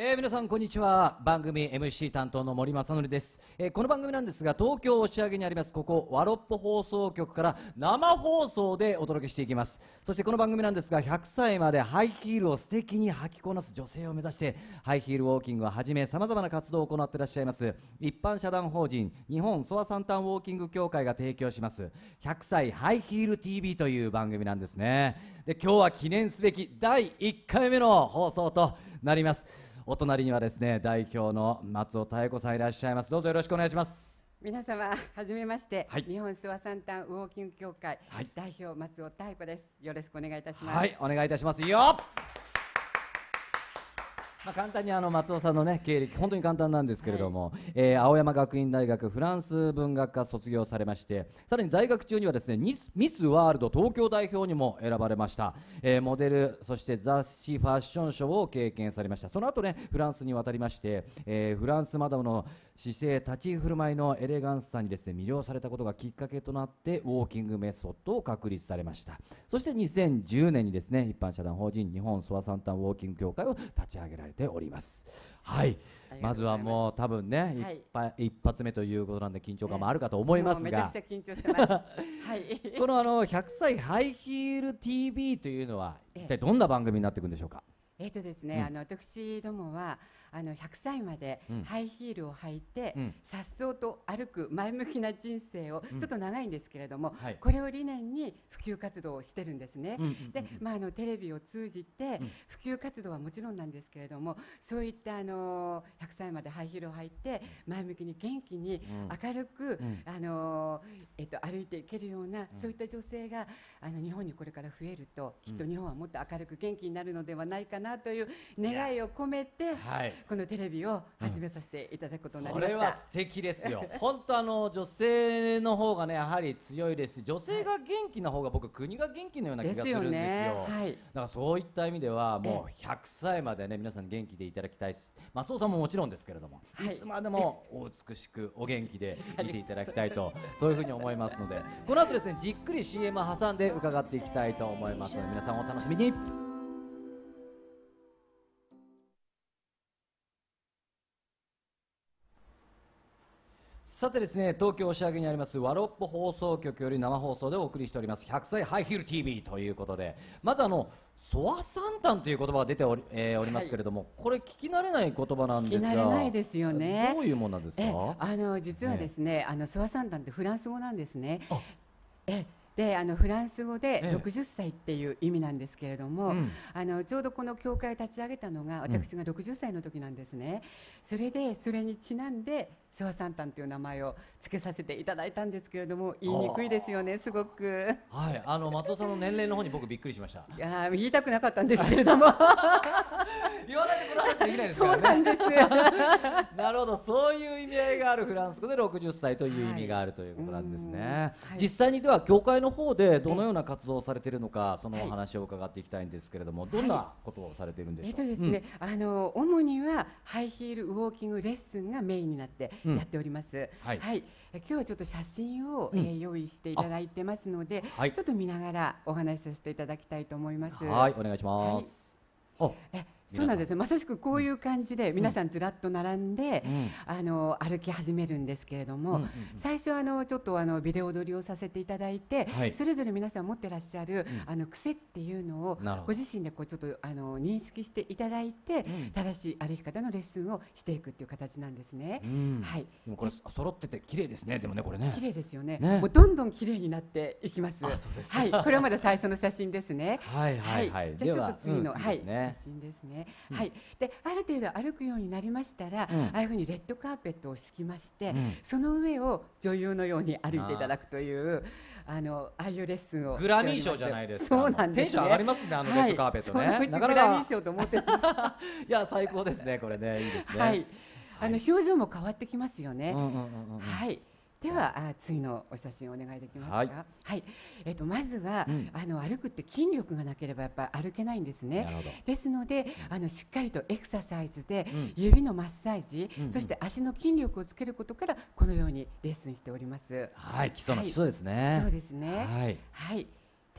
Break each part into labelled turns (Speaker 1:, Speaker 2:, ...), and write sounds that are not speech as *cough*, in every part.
Speaker 1: えー、皆さんこんにちは番組 MC 担当の森正則です、えー、この番組なんですが東京押上にありますここワロップ放送局から生放送でお届けしていきますそしてこの番組なんですが100歳までハイヒールを素敵に履きこなす女性を目指してハイヒールウォーキングをはじめさまざまな活動を行っていらっしゃいます一般社団法人日本ソアサンタンウォーキング協会が提供します100歳ハイヒール TV という番組なんですねで今日は記念すべき第1回目の放送となりますお隣にはですね代表の松尾妙子さんいらっしゃいますどうぞよろしくお願いします
Speaker 2: 皆様はじめまして、はい、日本諏訪三端ウォーキング協会、はい、代表松尾妙子ですよろしくお願いいたしますはい
Speaker 1: お願いいたしますよまあ、簡単にあの松尾さんの、ね、経歴本当に簡単なんですけれども、はい、えー、青山学院大学フランス文学科卒業されましてさらに在学中にはですねミスワールド東京代表にも選ばれました、えー、モデルそして雑誌ファッションショーを経験されましたその後ねフランスに渡りまして、えー、フランスマダムの姿勢立ち振る舞いのエレガンスさにですね魅了されたことがきっかけとなってウォーキングメソッドを確立されましたそして2010年にですね一般社団法人日本ソワサンタンウォーキング協会を立ち上げられたております。はい、まずはもう多分ね、はい、一発目ということなんで緊張感もあるかと思いますが、めちゃくち
Speaker 2: ゃ緊張してます。はい、*laughs* この
Speaker 1: あの100歳ハイヒール TV というのは一体どんな番組になっていくんでしょうか。
Speaker 2: えっ、とですね、うん、あの私どもはあの100歳までハイヒールを履いて、さっそうと歩く前向きな人生を、ちょっと長いんですけれども、はい、これを理念に普及活動をしてるんですね。うんうんうん、で、まあ、あのテレビを通じて普及活動はもちろんなんですけれども、そういったあの100歳までハイヒールを履いて前向きに元気に明るく、うん、あのえっと、歩いていけるような、そういった女性があの日本にこれから増えるときっと日本はもっと明るく元気になるのではないかなという願いを込めて、はい、このテレビを始めさせていただくことになりました、うん、は素
Speaker 1: 敵ですよ *laughs* 本当あの女性の方がねやはり強いです女性が元気な方が僕国が元気のような気がするんですよ、ね、はい、だからそういった意味ではもう100歳までね皆さん元気でいただきたいし松尾さんももちろんですけれども、はい、いつまでもお美しくお元気で見 *laughs* ていただきたいとそういうふうに思いますのでこの後ですねじっくり CM 挟んで伺っていきたいと思いますので皆さんお楽しみにさてですね東京押上にありますワロップ放送局より生放送でお送りしております100歳ハイヒール TV ということでまずあのソワサンタンという言葉が出ており,、えー、おりますけれども、はい、これ聞き慣れない言葉なんですが聞き慣れないですよねどういうもんなんですか
Speaker 2: あの実はですね、ねあのソワサンタンってフランス語なんですねえであのフランス語で60歳っていう意味なんですけれども、ええうん、あのちょうどこの教会を立ち上げたのが私が60歳の時なんですね、それでそれにちなんで昭和三旦という名前を付けさせていただいたんですけれども言いにくいですよねすごく
Speaker 1: はいあの松尾さんの年齢の方に僕びっくりしました *laughs* い
Speaker 2: や言いたくなかったんですけれども *laughs*
Speaker 1: 言わないとこの話できないですからねそうなんですよ *laughs* なるほどそういう意味合いがあるフランス語で60歳という意味があるということなんですね、はい、実際にでは教会の方でどのような活動をされているのかそのお話を伺っていきたいんですけれども、はい、どんなことをされているんでしょう、はい、えっとですね、
Speaker 2: うん、あの主にはハイヒールウォーキングレッスンがメインになってやっております。うん、はい、はい、今日はちょっと写真を、うん、え用意していただいてますので、ちょっと見ながらお話しさせていただきたいと思います。はい、お願いしま
Speaker 1: す。はい、えそうなんで
Speaker 2: すまさしくこういう感じで皆さんずらっと並んで、うん、あの歩き始めるんですけれども、うんうんうん、最初あのちょっとあのビデオ撮りをさせていただいて、はい、それぞれ皆さん持ってらっしゃる、うん、あの癖っていうのをご自身でこうちょっとあの認識していただいて、正しい歩き方のレッスンをしていくっていう形なんですね。はい。でもこれ
Speaker 1: 揃ってて綺麗ですね。でもねこれね。綺麗ですよね。ねもう
Speaker 2: どんどん綺麗になっていきます。はい。これはまだ最初の写真ですね。はいはいはい。はい、じゃあちょっと次の、次ね、はい写真ですね。ね、うん、はい、である程度歩くようになりましたら、うん、ああいうふうにレッドカーペットを敷きまして、うん、その上を女優のように歩いていただくというあのああいうレッスンをグラミー賞じゃないですかそうなんです、ね、テンション上がりますねあのレッドカーペットね、はい、なかなかグラミー賞と思ってま
Speaker 1: す *laughs* いや最高ですねこれねいいですねはい、はい、
Speaker 2: あの表情も変わってきますよね、うんうんうんうん、はいでは、あ次のお写真お願いできますか。はい、はい、えっ、ー、とまずは、うん、あの歩くって筋力がなければやっぱ歩けないんですね。ですので、あのしっかりとエクササイズで、指のマッサージ、うんそして足の筋力をつけることからこのようにレッスンしております。はい、基礎の基礎ですね。はい、そうですね。はい、はい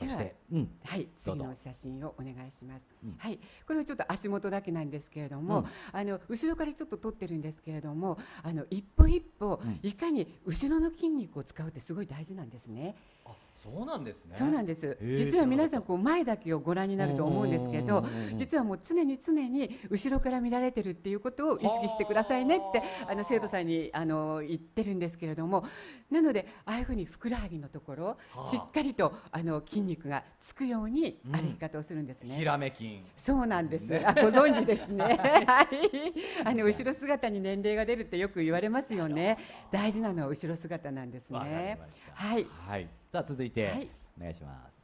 Speaker 2: そして、うん、はい次の写真をお願いします、うん、はいこれはちょっと足元だけなんですけれども、うん、あの後ろからちょっと撮ってるんですけれどもあの一歩一歩、いかに後ろの筋肉を使うってすごい大事なんですね。そうなんですね。そうなんです。実は皆さんこう前だけをご覧になると思うんですけど、実はもう常に常に後ろから見られてるっていうことを意識してくださいねってあの生徒さんにあの言ってるんですけれども、なのでああいうふうにふくらはぎのところしっかりとあの筋肉がつくように歩き方をするんですね。ひら
Speaker 1: め筋。そうなんです。ね、あご存知ですね。*laughs* は
Speaker 2: い。あの後ろ姿に年齢が出るってよく言われますよね。大事なのは後ろ姿なんですね。はい。
Speaker 1: はい。さあ続いて、お願いします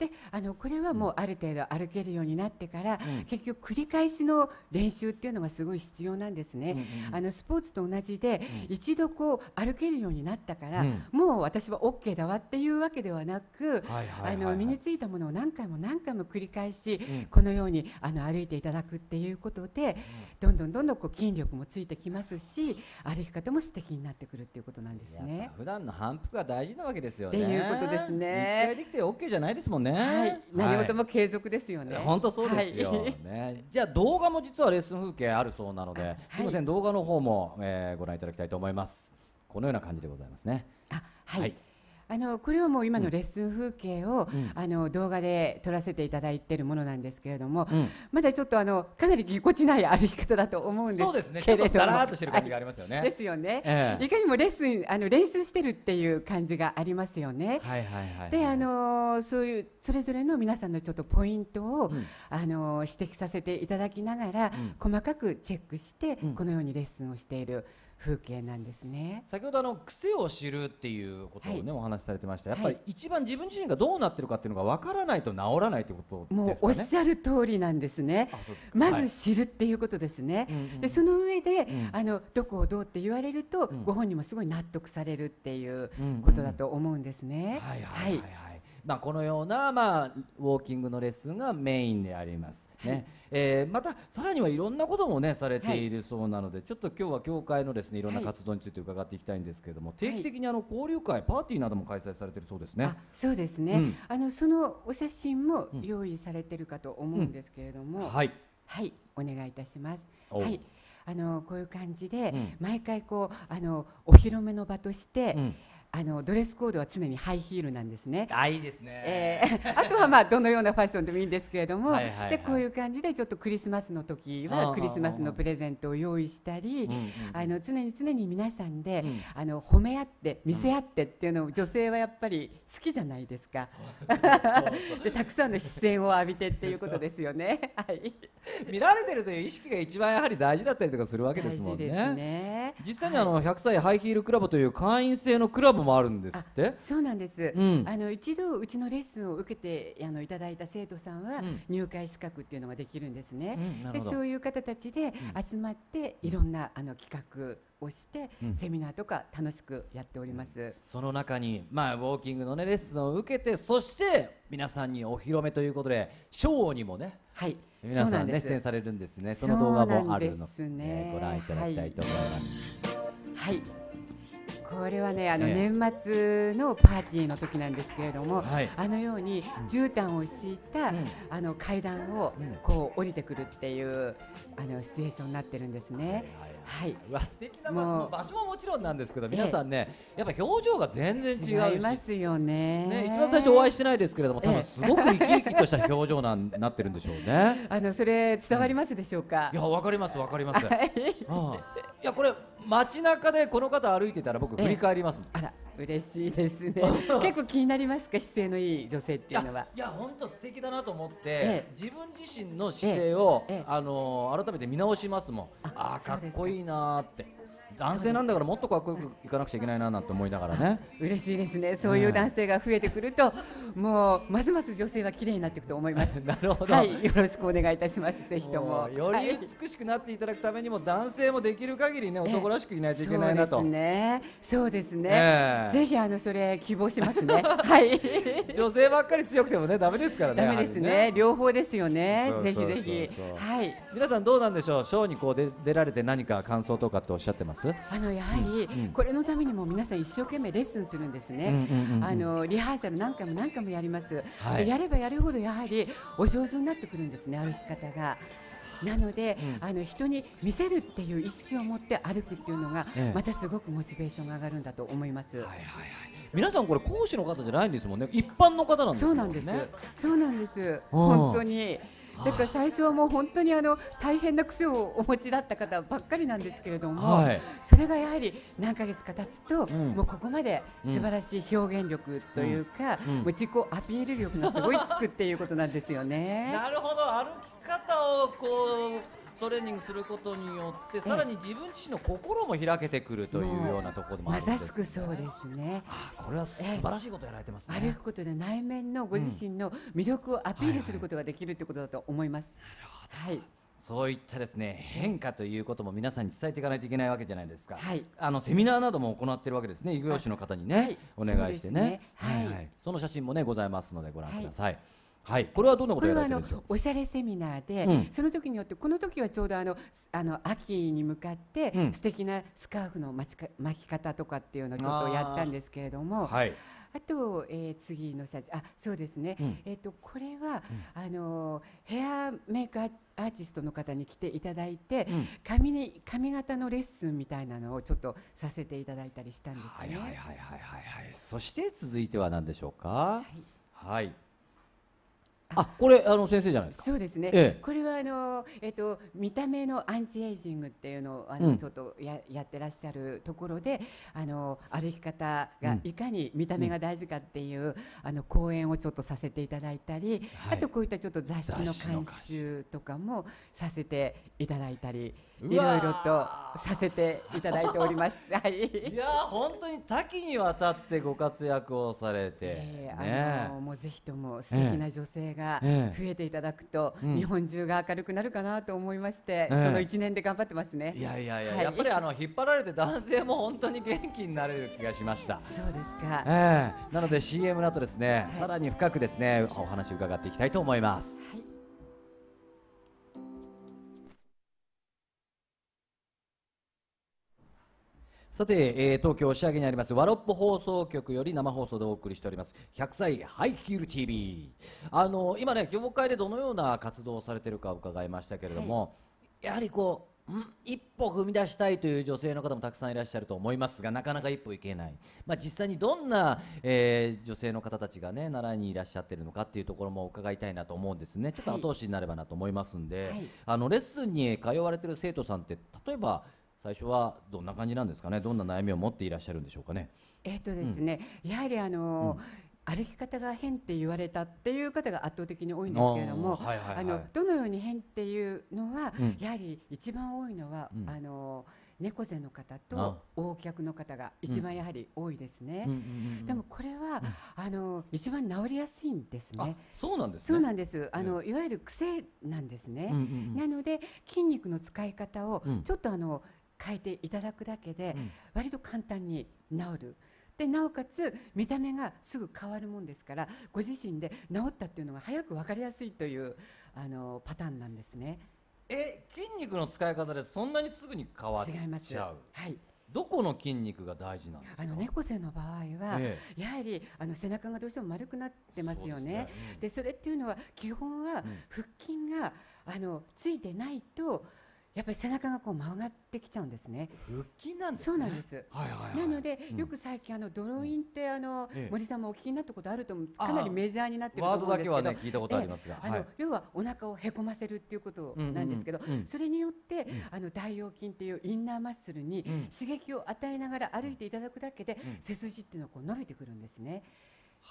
Speaker 2: であのこれはもうある程度歩けるようになってから、うん、結局繰り返しの練習っていうのがすごい必要なんですね、うんうん、あのスポーツと同じで、うん、一度こう歩けるようになったから、うん、もう私は OK だわっていうわけではなく、あの身についたものを何回も何回も繰り返し、このようにあの歩いていただくっていうことで、どんどんどんどんこう筋力もついてきますし歩き方
Speaker 1: も素敵になってくるっていうことなんですね。普段の反復が大事なわけですよね。っていうことですね。一回できて OK じゃないですもんね。ね、はい、何事も
Speaker 2: 継続ですよね、はい、本当そうですよ、ね、
Speaker 1: じゃあ動画も実はレッスン風景あるそうなので、すみません動画の方も、えー、ご覧いただきたいと思いますこのような感じでございますねはい
Speaker 2: あのこれはもう今のレッスン風景を、うん、あの動画で撮らせていただいているものなんですけれども、うん、まだちょっとあのかなりぎこちない歩き方だと思うんですそうですねだらーっとしてる感じがありますよね、はい、ですよね、えー、いかにもレッスンあの練習してるっていう感じがありますよねはいはいはい、はい、であのそういうそれぞれの皆さんのちょっとポイントを、うん、あの指摘させていただきながら、細かくチェックして、このようにレッスンをしている風景
Speaker 1: なんですね先ほどあの癖を知るっていうことをね、はい、お話しされてましたやっぱり一番自分自身がどうなってるかっていうのが分からないと治らないということですねもうおっし
Speaker 2: ゃる通りなんですねです
Speaker 1: まず知
Speaker 2: るっていうことですね、はい、でその上で、うん、あのどこをどうって言われると、うん、ご本人もすごい納得されるっていうことだと思うんですね、はいはいはい、はい
Speaker 1: まあ、このような、まあ、ウォーキングのレッスンがメインでありますね、ねえー、またさらにはいろんなこともねされているそうなので、はい、ちょっと今日は教会のですねいろんな活動について伺っていきたいんですけれども、はい、定期的にあの交流会パーティーなども開催されているそうですね。そう
Speaker 2: ですね、うん、あのそのお写真も用意されているかと思うんですけれども、うんうん、はい、はい、お願いいたします。はい、あのこういう感じで、毎回こうあのお披露目の場として、あのドレスコードは常にハイヒールなんですね。あいいですね、えー、あとはまあどのようなファッションでもいいんですけれどもはい、でこういう感じでちょっとクリスマスの時はクリスマスのプレゼントを用意したり、あの常に常に皆さんで、うん、あの褒め合って見せ合ってっていうのを女性はやっぱり好きじゃないですか。でたくさんの視線を浴びてっていうことですよね。はい。
Speaker 1: 見られてるという意識が一番やはり大事だったりとかするわけですもんね。ね実際にあの100歳ハイヒールクラブという会員制のクラブムもあるんですってそう
Speaker 2: なんです、うん、あの一度うちのレッスンを受けてあのいただいた生徒さんは入会資格っていうのができるんですね、うん、そういう方たちで集まっていろんなあの企画をして、セミナーとか楽しくやっております、
Speaker 1: その中に、まあ、ウォーキングの、ね、レッスンを受けてそして皆さんにお披露目ということでショーにもね、はい、皆さんね出演されるんですねその動画もあるので、ご覧いただきたいと思います。
Speaker 2: はい、はいこれはねあの年末のパーティーの時なんですけれども、あのように絨毯を敷いた、うん、あの階段をこう降りてくるっていうあのシチュエーションになってるんですね。はいはい、うわ素敵な場
Speaker 1: 所はもちろんなんですけど皆さんね、やっぱ表情が全然違ういま
Speaker 2: すよねね一番最初お
Speaker 1: 会いしてないですけれども多分すごく生き生きとした表情ななってるんでしょうね
Speaker 2: あのそれ伝わりますでしょうか、うん、いや
Speaker 1: わかりますわかります、*laughs* い、あ
Speaker 2: あ
Speaker 1: いやこれ街中でこの方歩いてたら僕振り返ります、ええ、あら嬉しいですね
Speaker 2: *laughs* 結構気になりますか姿勢
Speaker 1: のいい女性っていうのはいや本当素敵だなと思って、ええ、自分自身の姿勢を、え、あの改めて見直しますもんああかっこいいなって男性なんだからもっとかっこよくいかなくちゃいけないななんて思いながらね *laughs* 嬉しいですねそういう男
Speaker 2: 性が増えてくると、もうますます女性は綺麗になっていくと思います *laughs* なるほど、はい、よろしくお願いいたしますぜ
Speaker 1: ひともより美しくなっていただくためにも、男性もできる限りね男らしくいないといけないなとそうです
Speaker 2: ねそうですね、えー、ぜひあのそれ希望しますね *laughs* はい
Speaker 1: 女性ばっかり強くてもねダメですからねダメですね、ね、
Speaker 2: 両方ですよねぜひぜ
Speaker 1: ひはい皆さんどうなんでしょうショーにこう出られて何か感想とかっておっしゃってますます
Speaker 2: あのやはり、これのためにも皆さん一生懸命レッスンするんですね、あのリハーサル何回も何回もやります、はい、やればやるほどやはりお上手になってくるんですね歩き方が。なので、うん、あの人に見せるっていう意識を持って歩くっていうのが、ええ、またすごくモチベーションが上がるんだと思います。はいはいはい。
Speaker 1: 皆さんこれ講師の方じゃないんですもんね。一般の方なんです、ね、そうなんです。
Speaker 2: そうなんです。本当に。だから最初はもう本当にあの大変な癖をお持ちだった方ばっかりなんですけれども、はい、それがやはり何ヶ月か経つと、うん、もうここまで素晴らしい表現力というか、うんうん、もう自己アピール力がすごいつくっていうことなんですよね。*laughs* なる
Speaker 1: ほど歩き方をこうトレーニングすることによってさらに自分自身の心も開けてくるというようなところもあるんです、ね、まさしくそ
Speaker 2: うですねこれは素晴らしいことやられてます、ね、歩くことで内面のご自身の魅力をアピールすることができるということだと思います、うんはい、はい
Speaker 1: そういったですね変化ということも皆さんに伝えていかないといけないわけじゃないですか、はい、あのセミナーなども行っているわけですね異業種の方にね、はい、お願いしてね、ね、はい、はい、その写真もねございますのでご覧くださいはい、これはどんなことやられてるんでしょう
Speaker 2: おしゃれセミナーで、うん、その時によってこの時はちょうどあのあの秋に向かって、うん、素敵なスカーフの巻か巻き方とかっていうのをちょっとやったんですけれども。はいあと、えー、次の写真あそうですね、うん、えーと、とこれは、うん、あのヘアメイクアーティストの方に来ていただいて、うん、髪に髪型のレッスンみたいなのをちょっとさせていただいたりしたんですね。はいはいはいはいはい、はい、
Speaker 1: そして続いては何でしょうか。はい、はいあ、これあの先生じゃないですか。そうですね。ええ、こ
Speaker 2: れはあのえっと見た目のアンチエイジングっていうのをあの、うん、ちょっとややってらっしゃるところで、あの歩き方がいかに見た目が大事かっていう、うん、あの講演をちょっとさせていただいたり、はい、あとこういったちょっと雑誌の監修とかもさせていただいたり。いろいろとさせていただいております。は
Speaker 1: い。いや本当に多岐にわたってご活躍をされて、えー、ね、あ
Speaker 2: のもうぜひとも素敵な女性が増えていただくと、えー、日本中が明るくなるかなと思いまして、えー、その一年で頑張ってますね。いやいやいや、はい、やっぱりあの
Speaker 1: 引っ張られて男性も本当に元気になれる気がしました。そうですか。えー、なので CM の後ですね、はい、さらに深くですねお話を伺っていきたいと思います。はい。さて、えー、東京仕上げにありますワロップ放送局より生放送でお送りしております100歳ハイヒール TV あの今ね業界でどのような活動をされてるか伺いましたけれども、はい、やはりこう一歩踏み出したいという女性の方もたくさんいらっしゃると思いますがなかなか一歩いけない、まあ、実際にどんな、えー、女性の方たちが、ね、奈良にいらっしゃってるのかっていうところも伺いたいなと思うんですねちょっと後押しになればなと思いますんで、はい、あのレッスンに通われてる生徒さんって例えば最初はどんな感じなんですかねどんな悩みを持っていらっしゃるんでしょうかね。
Speaker 2: えっ、とですね、うん、やはりあのー歩き方が変って言われたっていう方が圧倒的に多いんですけれども、はいはいあのどのように変っていうのは、うん、やはり一番多いのは、うん、あの猫背の方と横脚の方が一番やはり多いですね。でもこれは、あの一番治りやすいんですね。そうなんです、ね、そうなんです。あの、いわゆる癖なんですね。なので筋肉の使い方をちょっとあの、うん変えていただくだけで、割と簡単に治る。でなおかつ見た目がすぐ変わるもんですからご自身で治ったっていうのが早く分かりやすいというあのパターンなんですね
Speaker 1: え筋肉の使い方でそんなにすぐに変わっちゃう違います、はい、どこの筋肉が大事なん
Speaker 2: あの猫背の場合は、ええ、やはりあの背中がどうしても丸くなってますよね。そで、ねうん、それっていうのは基本は腹筋が、うん、あのついてないとやっぱり背中がこう曲がってきちゃうんですね。腹筋なんです、ね、そうなんです。はいはいはい、なので、うん、よく最近あのドローインってあの、ええ、森さんもお聞きになったことあると思う。かなりメジャーになってると思うんですけど。ワードだけはね聞いたことありますが、え、あの、はい、要はお腹をへこませるっていうことなんですけど、うんうんうんそれによってあの大腰筋っていうインナーマッスルに刺激を与えながら歩いていただくだけで、うんうん、背筋っていうのはこう伸びてくるんですね。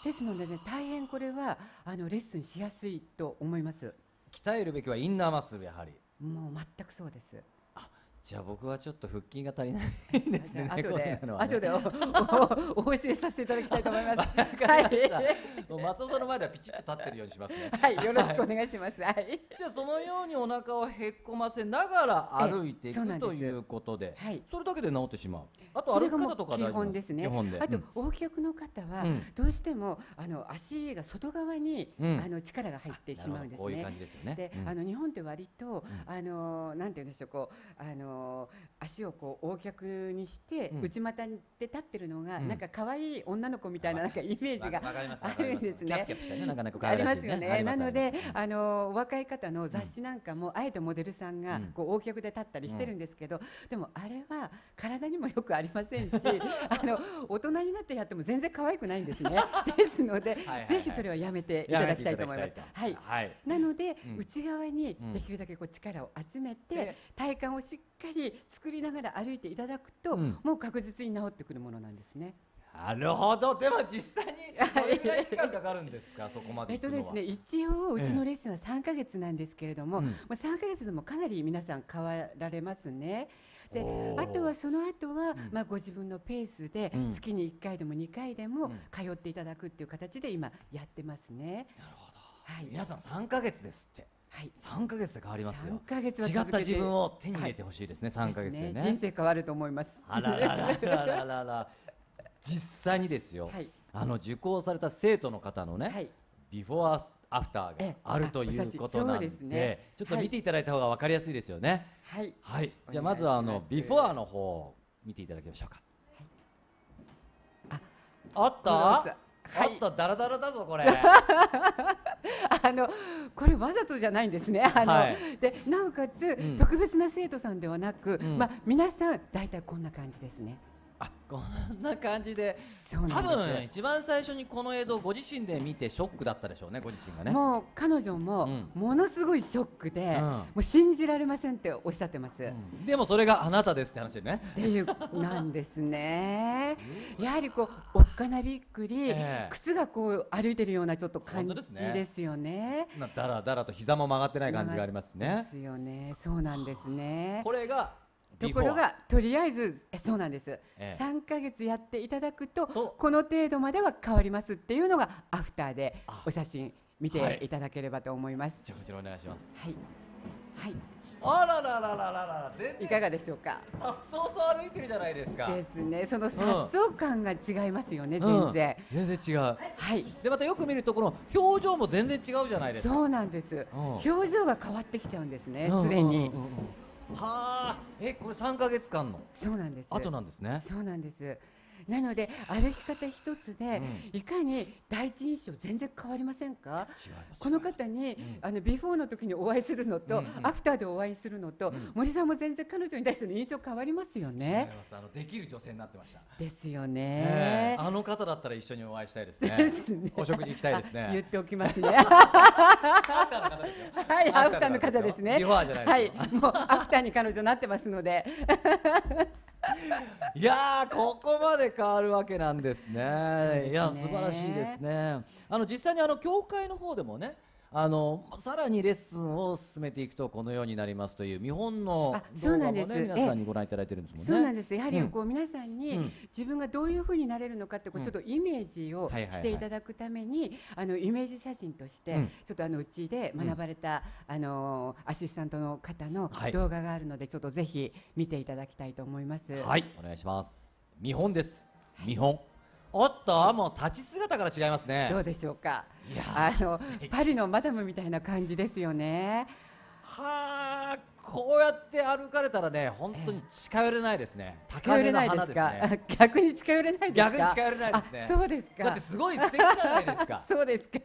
Speaker 2: ですのでね大変これはあのレッスンしやすい
Speaker 1: と思います。鍛えるべきはインナーマッスルやはり。もう全くそうですじゃあ僕はちょっと腹筋が足りないですね。後で、ね、後でお *laughs* お教えさせていただきたいと思います。はい。松尾さんの前ではピチッと立ってるようにしますね。はい、よろしくお願いします。はい。じゃあそのようにお腹をへっこませながら歩いていくということで、はい、それだけで治ってしまう。あと歩き方とか基本ですね。あと、
Speaker 2: 大脚の方はどうしても、あの足が外側に、あの力が入ってしまうんですね。こういう感じですよね。で、あの日本って割と、あのなんて言うんでしょうこうあのの足をこう横脚にして内股で立ってるのが、うん、なんか可愛い女の子みたいななんかイメージがあるんですね。ありますよね。なのであのお若い方の雑誌なんかも、あえてモデルさんがこう横脚で立ったりしてるんですけど、でもあれは体にもよくありませんし、*laughs* あの大人になってやっても全然可愛くないんですね。*laughs* ですのでぜひそれはやめていただきたいと思います。はい。なので、内側にできるだけこう力を集めて、体幹をしっかり作りながら歩いていただくと、うん、もう確実に治ってくるものなんですね。
Speaker 1: なるほ
Speaker 2: ど、でも実際にどれぐらい期間かかるん
Speaker 1: ですか、*laughs* そこまでえっとですね、一
Speaker 2: 応、うちのレッスンは3か月なんですけれども、ええ、も3か月でもかなり皆さん変わられますね。であとはその後は、うん、まはご自分のペースで月に1回でも2回でも通っていただくっていう形で今やってますね。うん、なるほど、はい、皆さん3か月ですってはい、三か
Speaker 1: 月で変わりますよ3ヶ月違った自分を手に入れてほしいですね、はい、3か月でね、ね、人生変わると思いますあららららららら *laughs* 実際にですよ、はい、あの受講された生徒の方のね、はい、ビフォーアフターがあるということなんで、ね、ちょっと見ていただいた方が分かりやすいですよねはい、はい、じゃあまずはあのビフォアの方を見ていただきましょうか、はい、ああったちょっとダラダラだぞこれ *laughs*
Speaker 2: あのこれわざとじゃないんですねあの、はい、でなおかつ、うん、特別な生徒さんではなく、うん、まあ、皆さん大体こんな感じですね
Speaker 1: あこんな感じで多分一番最初にこの映像ご自身で見てショックだったでしょうねご自身がねも
Speaker 2: う彼女もものすごいショックで、うん、もう信じられませんっておっしゃってます、う
Speaker 1: ん、でもそれがあなたですって話でねって
Speaker 2: いうなんですね *laughs* やはりこうおっかなびっくり、えー、靴がこう歩いてるようなちょっと感じですよね
Speaker 1: だらだらと膝も曲がってない感じがありますねですよ
Speaker 2: ねそうなんですねこれがところがとりあえずえそうなんです、ええ、3か月やっていただくとこの程度までは変わりますっていうのがアフターでお写真見ていただければと思います、はい、じゃこちらお願いしますはい、はい、あらららららら全然いかがでしょうかさ
Speaker 1: っそうと歩いてるじゃないですかです
Speaker 2: ねそのさっそう感が違いますよね、うん、全然、
Speaker 1: うん、全然違うはいでまたよく見るとこの表情も全然違うじゃないですかそう
Speaker 2: なんです、うん、表情が変わってきちゃうんですねすでに、うんうんうんうん
Speaker 1: はあ、え、これ三ヶ月間の。そうなんです。後なんですね。そう
Speaker 2: なんです。なので歩き方一つで、いかに第一印象全然変わりませんかこの方に、あのビフォーの時にお会いするのと、アフターでお会いするのと、森さんも全然彼女に対しての印象変わりますよね
Speaker 1: あのできる女性になってました
Speaker 2: ですよね、あ
Speaker 1: の方だったら一緒にお会いしたいですねお食事行きたいですね言っておきますね *laughs* はいアフターの方ですねはい
Speaker 2: もうアフターに彼女なってますので
Speaker 1: いやここまで変わるわけなんですね。すねいや素晴らしいですね。あの実際にあの教会の方でもねあのさらにレッスンを進めていくとこのようになりますという見本の動画も、ね、皆さんにご覧いただいてるんですもんね。そうなんですやはりこ
Speaker 2: う、うん、皆さんに自分がどういうふうになれるのかってこうちょっとイメージをしていただくためにあのイメージ写真としてちょっとあのうちで学ばれた、うん、あのアシスタントの方の動画があるので、はい、ちょっとぜひ見ていただきたいと思います。はい
Speaker 1: お願いします。見本です。見本。はいおっともう立ち姿から違いますねどうでしょうかいや、あのパ
Speaker 2: リのマダムみたいな感じですよね
Speaker 1: はい。こうやって歩かれたらね、本当に近寄れないですね。えー、高根の花ですね。*laughs*
Speaker 2: 逆に近寄れない逆に近寄れないですね。そうですか。だってすごい素敵じゃないですか。*laughs* そうですか。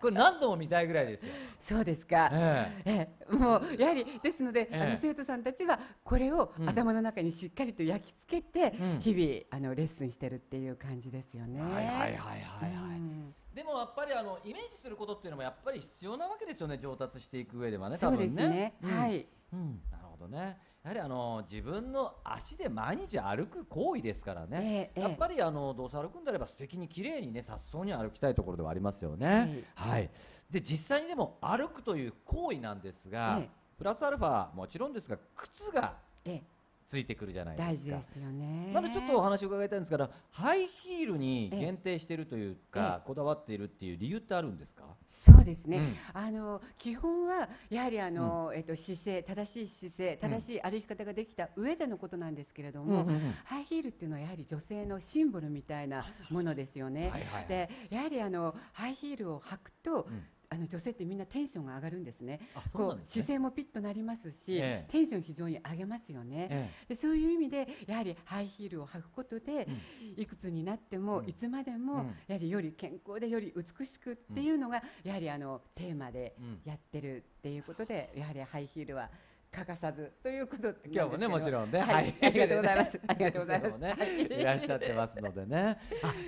Speaker 2: これ何度
Speaker 1: も見たいぐらいですよ。
Speaker 2: そうですか。えー、えー、もうやはりですので、えー、あの生徒さんたちはこれを頭の中にしっかりと焼き付けて、うん、日々あのレッスンしてるっていう感じですよね。はいはいはいはいはい。うん
Speaker 1: でもやっぱりあのイメージすることっていうのもやっぱり必要なわけですよね上達していく上ではね多分ね、ねうん、はい、うん、なるほどねやはりあの自分の足で毎日歩く行為ですからね、えーえー、やっぱりあのどうせ歩くんであれば素敵に綺麗にね颯爽に歩きたいところではありますよね、はい、はい、で実際にでも歩くという行為なんですが、えー、プラスアルファもちろんですが靴が、えーついてくるじゃないですか。大事ですよね。なのちょっとお話を伺いたいんですが、ハイヒールに限定しているというか、こだわっているっていう理由ってあるんですか？そうですね。うん、
Speaker 2: あの基本はやはりあの、うん、えっと姿勢、正しい姿勢、正しい歩き方ができた上でのことなんですけれども、うんうんうん、ハイヒールっていうのはやはり女性のシンボルみたいなものですよね。はいはいはい、で、やはりあのハイヒールを履くと、うんあの女性ってみんなテンションが上がるんですね。すねこう姿勢もピッとなりますし、ええ、テンション非常に上げますよね、ええ、で。そういう意味でやはりハイヒールを履くことで、うん、いくつになっても、うん、いつまでも、うん、やはりより健康でより美しくっていうのが、やはりあのテーマでやってるっていうことで、やはりハイヒールは欠かさずということ今日もねもちろんね、はい、はい、ありがとうございます *laughs* ありがとうございます、ね、いらっしゃってますのでね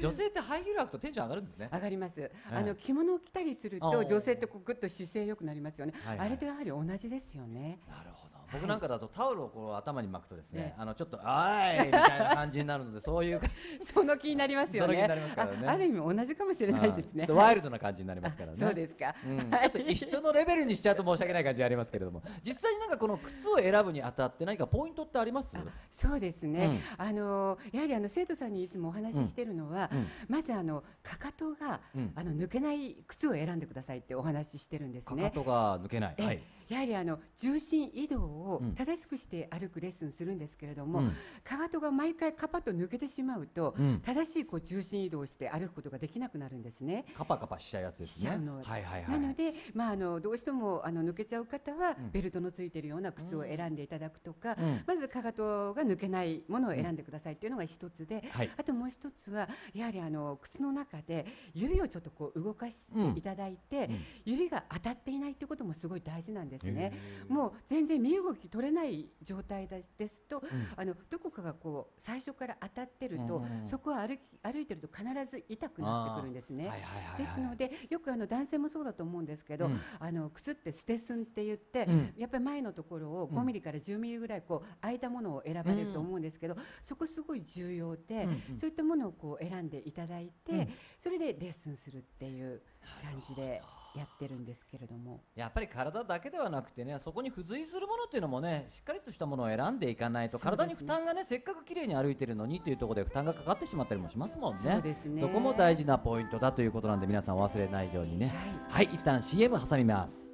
Speaker 2: 女性っ
Speaker 1: てハイヒール履くとテンション上がるんですね上がります、あの
Speaker 2: 着物を着たりすると女性ってこうぐっと姿勢良くなりますよね、はあれとやはり同じですよねなるほど僕なん
Speaker 1: かだとタオルをこう頭に巻くとですね、はい、あのちょっとあいみたいな感じになるのでそういう
Speaker 2: *laughs* その気になりますよね、ね、ある意味同じかもしれないですね、ワイルド
Speaker 1: な感じになりますからね *laughs* そうです
Speaker 2: か、うん、ちょっと
Speaker 1: 一緒のレベルにしちゃうと申し訳ない感じありますけれども実際になんかこのの靴を選ぶにあたって何かポイントってあります
Speaker 2: そうですね、うん、あのやはりあの生徒さんにいつもお話ししてるのは、うんうん、まずあのかかとが、あの抜けない靴を選んでくださいってお話ししてるんですね。かかと
Speaker 1: が抜けない、はい
Speaker 2: やはりあの重心移動を正しくして歩くレッスンするんですけれども、うん、かかとが毎回カパッと抜けてしまうと、うん、正しいこう重心移動して歩くことができなくなるんですね。
Speaker 1: カパカパしちゃうやつですね。はいはいはい、な
Speaker 2: ので、まあ、あのどうしてもあの抜けちゃう方は、ベルトのついているような靴を選んでいただくとか、うん、まずかかとが抜けないものを選んでくださいっていうのが一つで、はい、あともう一つはやはりあの靴の中で指をちょっとこう動かしていただいて、指が当たっていないってこともすごい大事なんです。ですね、もう全然身動き取れない状態ですと、うん、あのどこかがこう最初から当たってると、うんそこは歩き歩いてると必ず痛くなってくるんですね、はいはいはいはい、ですのでよくあの男性もそうだと思うんですけど、うん、あの靴って捨て寸って言って、うん、やっぱり前のところを5ミリから10ミリぐらいこう空いたものを選ばれると思うんですけど、そこすごい重要で、うんそういったものをこう選んでいただいて、それでレッスンするっていう感じで。やってるんですけれども
Speaker 1: やっぱり体だけではなくてねそこに付随するものっていうのもねしっかりとしたものを選んでいかないと、体に負担がねせっかく綺麗に歩いてるのにっていうところで負担がかかってしまったりもしますもんねそ、ね、こも大事なポイントだということなんで皆さん忘れないようにねはい、はい、一旦 CM 挟みます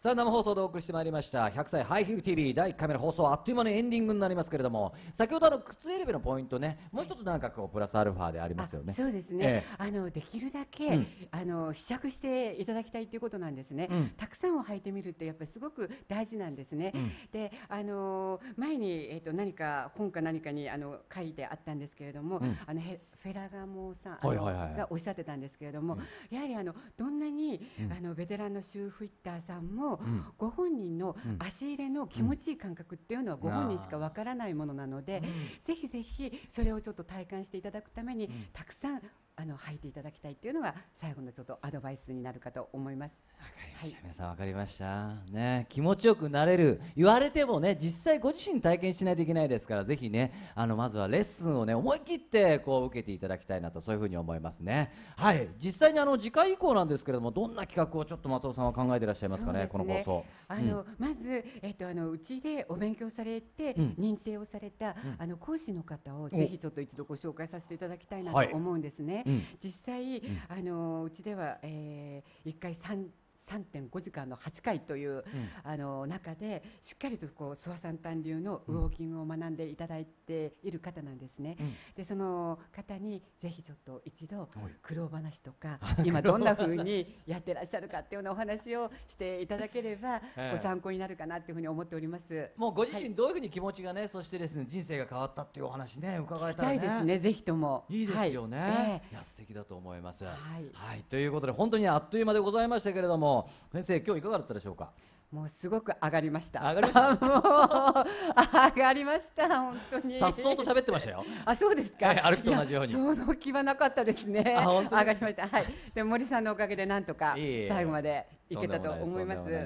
Speaker 1: さあ生放送でお送りしてまいりました「100歳ハイヒル TV」第1回目の放送あっという間のエンディングになりますけれども先ほどあの靴選びのポイントねもう一つなんかこうプラスアルファでありますよねそうですね、ええ、
Speaker 2: あのできるだけ、うん、あの試着していただきたいということなんですね、うん、たくさんを履いてみるってやっぱりすごく大事なんですね、うん、であの前に、えーと、何か本か何かにあの書いてあったんですけれども、あのフェラガモさん、はいがおっしゃってたんですけれども、やはりあのどんなに、あのベテランのシューフィッターさんもご本人の足入れの気持ちいい感覚っていうのはご本人しかわからないものなので、ぜひぜひそれをちょっと体感していただくために、たくさんあの履いていただきたいっていうのが最後のちょっとアドバイスになるかと思います。わかりました、は
Speaker 1: い、皆さんわかりましたね気持ちよくなれる言われてもね実際ご自身体験しないといけないですからぜひねあのまずはレッスンをね思い切ってこう受けていただきたいなとそういうふうに思いますねはい実際にあの次回以降なんですけれどもどんな企画をちょっと松尾さんは考えていらっしゃいますかね、ね、この放送あの、うん、
Speaker 2: まずえっとあのうちでお勉強されて、認定をされた、うん、あの講師の方をぜひちょっと一度ご紹介させていただきたいなと思うんですね、実際、あのうちでは、えー、1回3 3.5時間の8回という、うん、あの中でしっかりとこう諏訪さん丹流のウォーキングを学んでいただいている方なんですね、うん、でその方にぜひちょっと一度苦労話とか今どんなふうにやってらっしゃるかっていうようなお話をしていただければ *laughs* ご参考になるかなっていうふうに思っております
Speaker 1: もうご自身どういうふうに気持ちがね、はい、そしてですね人生が変わったっていうお話ね伺いたい、ね、ですね
Speaker 2: ぜひともいいですよね、はい、え
Speaker 1: ー、いや素敵だと思います、はい、はい、ということで本当にあっという間でございましたけれども先生今日いかがだったでしょうかも
Speaker 2: うすごく上がりました。上がりました。*laughs* 上がりました。本当に。さっそうと喋ってましたよ。あ、そうですか。はい、歩くと同じように。その気はなかったですね。あ本当上がりました。はい。で、森さんのおかげで、なんとか最後までいけたと思います。いはい、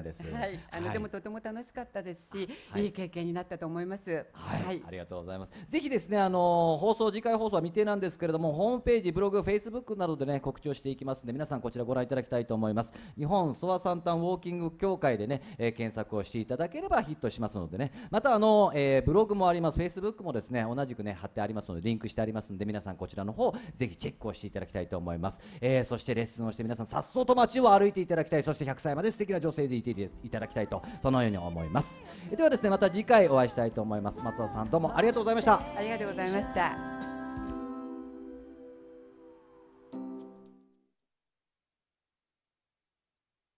Speaker 2: あの、はい、でもとても楽しかったですし、はい、いい経験になったと思います。はい、はい、
Speaker 1: ありがとうございます。ぜひですね、あの放送次回放送は未定なんですけれども、ホームページ、ブログ、フェイスブックなどでね告知をしていきますので、皆さんこちらご覧いただきたいと思います。日本ソワサンタンウォーキング協会でね、えー、検索をしていただければヒットしますのでね、またあの、えー、ブログもあります、フェイスブックもですね同じくね貼ってありますのでリンクしてありますので、皆さんこちらの方ぜひチェックをしていただきたいと思います。えー、そしてレッスンをして皆さんさっと街を歩いていただきたい。そして100歳まで素敵な女性でいていただきたいとそのように思いますではですねまた次回お会いしたいと思います松尾さんどうもありがとうございましたありがとうございました